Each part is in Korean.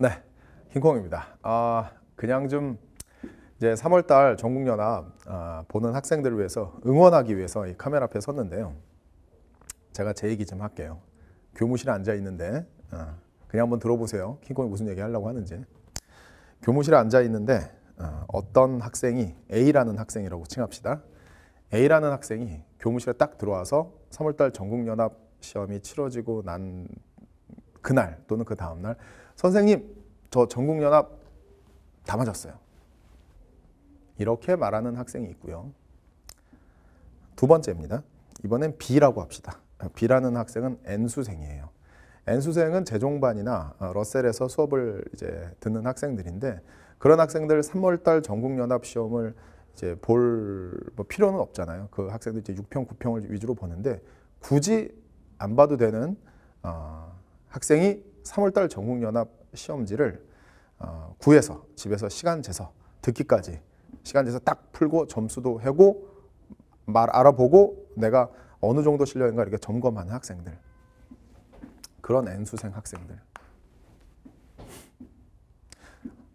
네, 킹콩입니다 아, 그냥 좀 이제 3월달 전국연합 아, 보는 학생들을 위해서 응원하기 위해서 이 카메라 앞에 섰는데요. 제가 제 얘기 좀 할게요. 교무실에 앉아 있는데 아, 그냥 한번 들어보세요. 킹콩이 무슨 얘기 하려고 하는지. 교무실에 앉아 있는데 아, 어떤 학생이 A라는 학생이라고 칭합시다. A라는 학생이 교무실에 딱 들어와서 3월달 전국연합 시험이 치러지고 난 그날 또는 그 다음날 선생님, 저 전국연합 다 맞았어요. 이렇게 말하는 학생이 있고요. 두 번째입니다. 이번엔 B라고 합시다. B라는 학생은 N수생이에요. N수생은 재종반이나 어, 러셀에서 수업을 이제 듣는 학생들인데 그런 학생들 3월달 전국연합 시험을 이제 볼 뭐 필요는 없잖아요. 그 학생들 이제 6평, 9평을 위주로 보는데 굳이 안 봐도 되는 어, 학생이 3월달 전국연합 시험지를 어, 구해서 집에서 시간 재서 듣기까지 시간 재서 딱 풀고 점수도 해고 말 알아보고 내가 어느 정도 실력인가 이렇게 점검하는 학생들 그런 N수생 학생들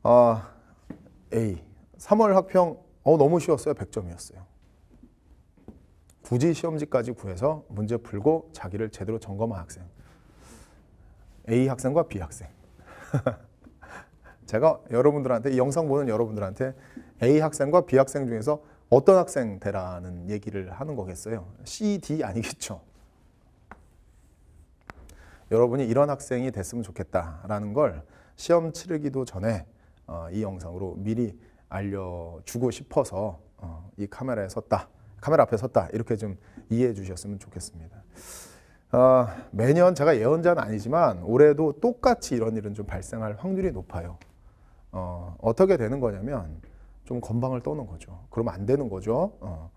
어, A 3월 학평 어 너무 쉬웠어요 100점이었어요 굳이 시험지까지 구해서 문제 풀고 자기를 제대로 점검한 학생 A 학생과 B 학생. 제가 여러분들한테 영상 보는 여러분들한테 A 학생과 B 학생 중에서 어떤 학생 되라는 얘기를 하는 거겠어요. C, D 아니겠죠. 여러분이 이런 학생이 됐으면 좋겠다라는 걸 시험 치르기도 전에 어, 이 영상으로 미리 알려주고 싶어서 어, 이 카메라에 섰다. 카메라 앞에 섰다. 이렇게 좀 이해해 주셨으면 좋겠습니다. 아, 매년 제가 예언자는 아니지만 올해도 똑같이 이런 일은 좀 발생할 확률이 높아요. 어, 어떻게 되는 거냐면 좀 건방을 떠는 거죠. 그러면 안 되는 거죠. 어.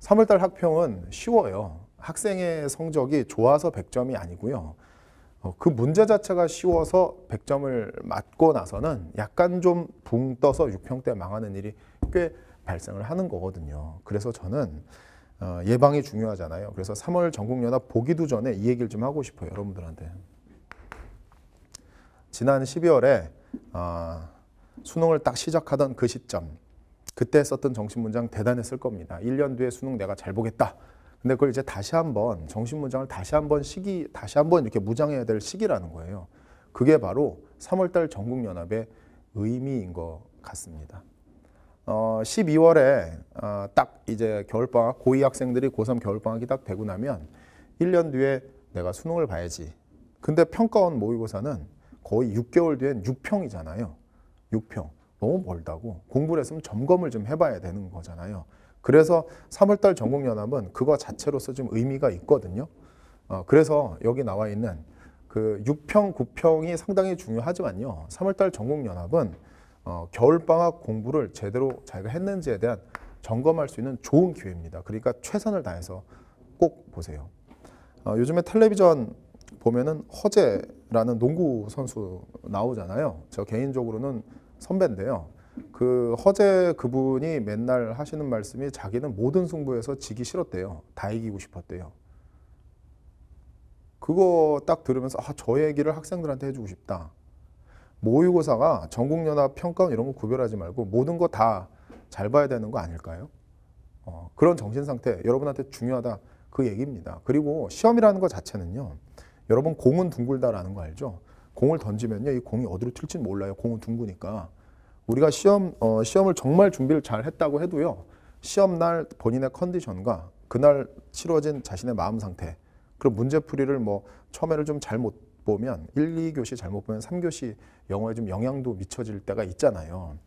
3월달 학평은 쉬워요. 학생의 성적이 좋아서 100점이 아니고요. 어, 그 문제 자체가 쉬워서 100점을 맞고 나서는 약간 좀 붕 떠서 6평 때 망하는 일이 꽤 발생을 하는 거거든요. 그래서 저는 어, 예방이 중요하잖아요. 그래서 3월 전국연합 보기도 전에 이 얘기를 좀 하고 싶어요. 여러분들한테. 지난 12월에 어, 수능을 딱 시작하던 그 시점 그때 썼던 정신문장 대단했을 겁니다. 1년 뒤에 수능 내가 잘 보겠다. 근데 그걸 이제 다시 한번 정신문장을 다시 한번 시기 다시 한번 이렇게 무장해야 될 시기라는 거예요. 그게 바로 3월달 전국연합의 의미인 것 같습니다. 어, 12월에 어, 딱 이제 겨울방학 고2 학생들이 고3 겨울방학이 딱 되고 나면 1년 뒤에 내가 수능을 봐야지. 근데 평가원 모의고사는 거의 6개월 뒤엔 6평이잖아요. 6평. 너무 멀다고. 공부를 했으면 점검을 좀 해봐야 되는 거잖아요. 그래서 3월달 전국연합은 그거 자체로서 좀 의미가 있거든요. 어, 그래서 여기 나와 있는 그 6평, 9평이 상당히 중요하지만요. 3월달 전국연합은 어, 겨울방학 공부를 제대로 자기가 했는지에 대한 점검할 수 있는 좋은 기회입니다. 그러니까 최선을 다해서 꼭 보세요. 어, 요즘에 텔레비전 보면은 허재라는 농구 선수 나오잖아요. 저 개인적으로는 선배인데요. 그 허재 그분이 맨날 하시는 말씀이 자기는 모든 승부에서 지기 싫었대요. 다 이기고 싶었대요. 그거 딱 들으면서 아, 저 얘기를 학생들한테 해주고 싶다. 모의고사가 전국연합 평가원 이런 거 구별하지 말고 모든 거 다 잘 봐야 되는 거 아닐까요? 어, 그런 정신 상태 여러분한테 중요하다 그 얘기입니다. 그리고 시험이라는 것 자체는요. 여러분 공은 둥글다라는 거 알죠? 공을 던지면요. 이 공이 어디로 튈지 몰라요. 공은 둥그니까. 우리가 시험 어, 시험을 정말 준비를 잘 했다고 해도요. 시험 날 본인의 컨디션과 그날 치러진 자신의 마음 상태 그리고 문제풀이를 뭐 처음에를 좀 잘못 보면 1, 2교시 잘못 보면 3교시 영어에 좀 영향도 미쳐질 때가 있잖아요.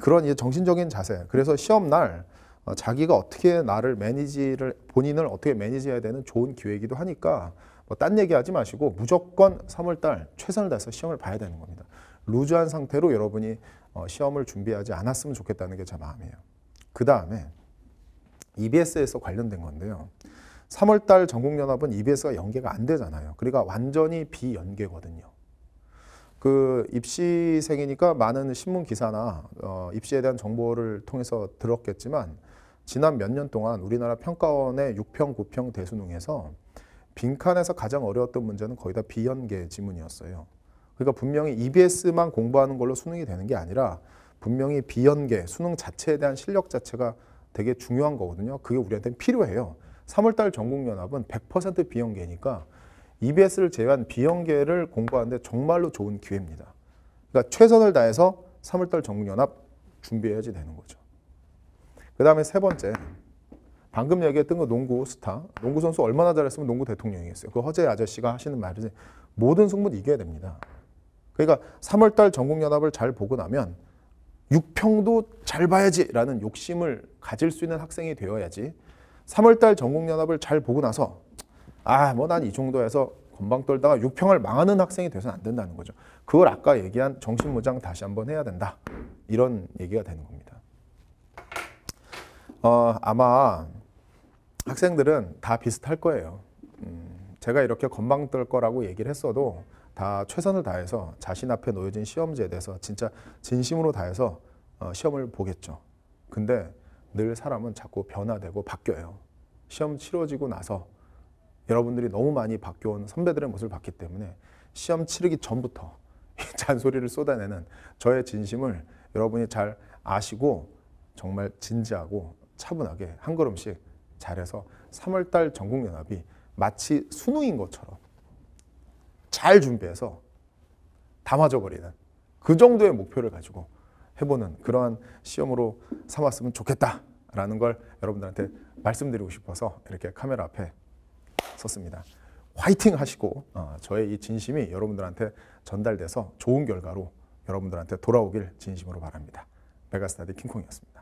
그런 이제 정신적인 자세. 그래서 시험 날 어, 자기가 어떻게 나를 매니지를 본인을 어떻게 매니지해야 되는 좋은 기회이기도 하니까 뭐딴 얘기하지 마시고 무조건 3월달 최선을 다해서 시험을 봐야 되는 겁니다. 루즈한 상태로 여러분이 어, 시험을 준비하지 않았으면 좋겠다는 게 제 마음이에요. 그 다음에 EBS에서 관련된 건데요. 3월달 전국연합은 EBS가 연계가 안 되잖아요. 그러니까 완전히 비연계거든요. 그 입시생이니까 많은 신문 기사나 어, 입시에 대한 정보를 통해서 들었겠지만 지난 몇 년 동안 우리나라 평가원의 6평, 9평 대수능에서 빈칸에서 가장 어려웠던 문제는 거의 다 비연계 지문이었어요. 그러니까 분명히 EBS만 공부하는 걸로 수능이 되는 게 아니라 분명히 비연계, 수능 자체에 대한 실력 자체가 되게 중요한 거거든요. 그게 우리한테는 필요해요. 3월달 전국연합은 100% 비영계니까 EBS를 제외한 비영계를 공부하는데 정말로 좋은 기회입니다. 그러니까 최선을 다해서 3월달 전국연합 준비해야지 되는 거죠. 그 다음에 세 번째, 방금 얘기했던 거 그 농구 스타, 농구 선수 얼마나 잘했으면 농구 대통령이겠어요. 그 허재 아저씨가 하시는 말이지 모든 승부 이겨야 됩니다. 그러니까 3월달 전국연합을 잘 보고 나면 육평도 잘 봐야지라는 욕심을 가질 수 있는 학생이 되어야지 3월달 전국연합을 잘 보고 나서 아 뭐 난 이 정도에서 건방 떨다가 육평을 망하는 학생이 돼서는 안 된다는 거죠. 그걸 아까 얘기한 정신무장 다시 한번 해야 된다. 이런 얘기가 되는 겁니다. 어, 아마 학생들은 다 비슷할 거예요. 음, 제가 이렇게 건방 떨 거라고 얘기를 했어도 다 최선을 다해서 자신 앞에 놓여진 시험지에 대해서 진짜 진심으로 다해서 어, 시험을 보겠죠. 근데 늘 사람은 자꾸 변화되고 바뀌어요. 시험 치러지고 나서 여러분들이 너무 많이 바뀌어온 선배들의 모습을 봤기 때문에 시험 치르기 전부터 잔소리를 쏟아내는 저의 진심을 여러분이 잘 아시고 정말 진지하고 차분하게 한 걸음씩 잘해서 3월달 전국연합이 마치 수능인 것처럼 잘 준비해서 담아 버리는 그 정도의 목표를 가지고 해보는 그러한 시험으로 삼았으면 좋겠다라는 걸 여러분들한테 말씀드리고 싶어서 이렇게 카메라 앞에 섰습니다. 화이팅 하시고 어, 저의 이 진심이 여러분들한테 전달돼서 좋은 결과로 여러분들한테 돌아오길 진심으로 바랍니다. 메가스타디 킹콩이었습니다.